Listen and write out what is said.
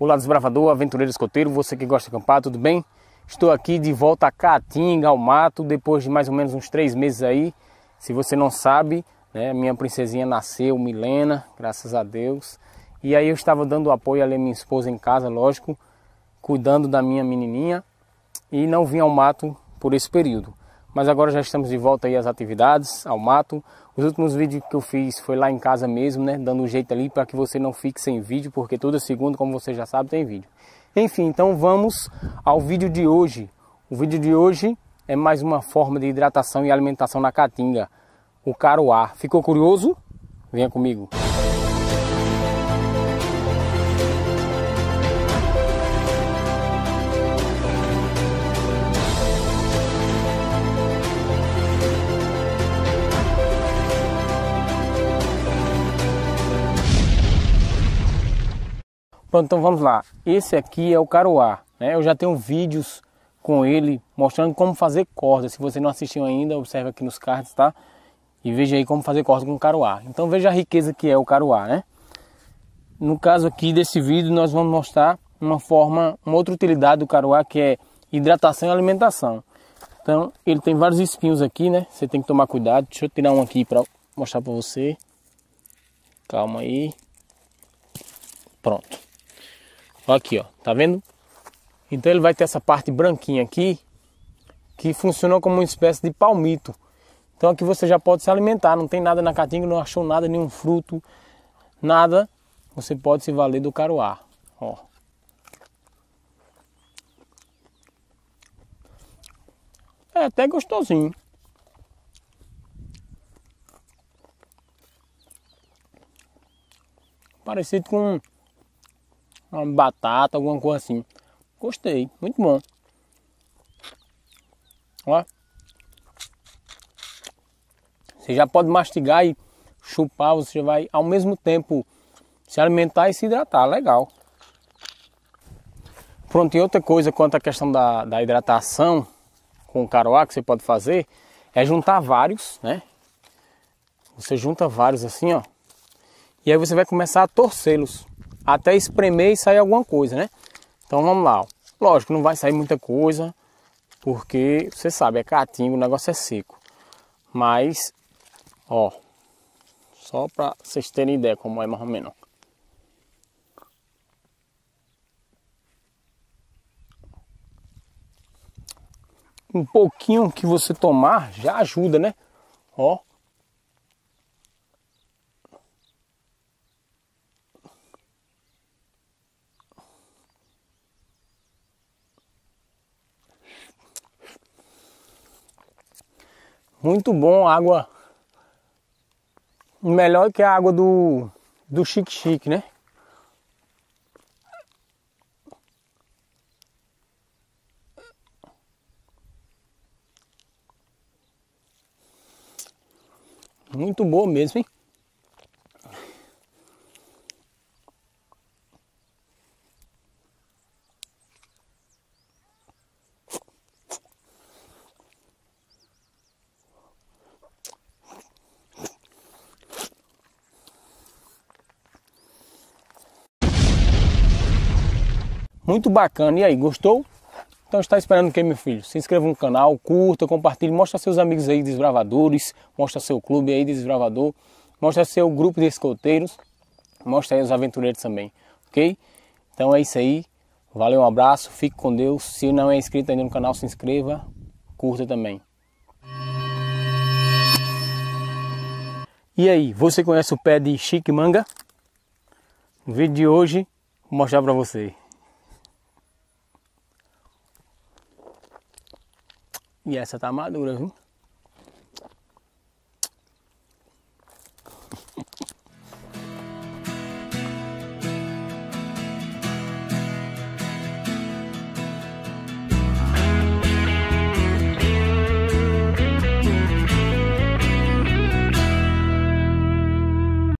Olá desbravador, aventureiro escoteiro, você que gosta de acampar, tudo bem? Estou aqui de volta a Caatinga, ao mato, depois de mais ou menos uns três meses aí. Se você não sabe, né, minha princesinha nasceu, Milena, graças a Deus. E aí eu estava dando apoio ali à minha esposa em casa, lógico, cuidando da minha menininha. E não vim ao mato por esse período mas agora já estamos de volta aí às atividades, ao mato. Os últimos vídeos que eu fiz foi lá em casa mesmo, né, dando um jeito ali para que você não fique sem vídeo, porque toda segunda, como você já sabe, tem vídeo. Enfim, então vamos ao vídeo de hoje. O vídeo de hoje é mais uma forma de hidratação e alimentação na caatinga, o caruá. Ficou curioso? Venha comigo. Pronto, então vamos lá. Esse aqui é o caroá. Né? Eu já tenho vídeos com ele mostrando como fazer corda. Se você não assistiu ainda, observe aqui nos cards, tá? E veja aí como fazer corda com o caroá. Então veja a riqueza que é o caroá, né? No caso aqui desse vídeo, nós vamos mostrar uma forma, uma outra utilidade do caroá que é hidratação e alimentação. Então ele tem vários espinhos aqui, né? Você tem que tomar cuidado. Deixa eu tirar um aqui para mostrar para você. Calma aí. Pronto. Aqui, ó, tá vendo? Então ele vai ter essa parte branquinha aqui, que funcionou como uma espécie de palmito. Então aqui você já pode se alimentar, não tem nada na caatinga, não achou nada, nenhum fruto, nada. Você pode se valer do caruá, ó. É até gostosinho. Parecido com uma batata, alguma coisa assim. Gostei, muito bom. Ó. Você já pode mastigar e chupar, você vai ao mesmo tempo se alimentar e se hidratar, legal. Pronto, e outra coisa quanto à questão da, da hidratação com o caroá que você pode fazer é juntar vários, né? Você junta vários assim, ó. E aí você vai começar a torcê-los até espremer e sair alguma coisa, né? Então vamos lá. Lógico, não vai sair muita coisa, porque você sabe, é catinho, o negócio é seco. Mas, ó, só para vocês terem ideia como é mais ou menos. Um pouquinho que você tomar já ajuda, né? Ó, Muito bom, água. Melhor que a água do, do Chique Chique, né? Muito bom mesmo, hein? Muito bacana. E aí, gostou? Então está esperando o que, meu filho? Se inscreva no canal, curta, compartilhe, mostra seus amigos aí desbravadores, mostra seu clube aí desbravador, mostra seu grupo de escoteiros, mostra aí os aventureiros também, ok? Então é isso aí. Valeu, um abraço, fique com Deus. Se não é inscrito ainda no canal, se inscreva, curta também. E aí, você conhece o pé de Chique Manga? No vídeo de hoje, vou mostrar para você. E essa tá madura, viu?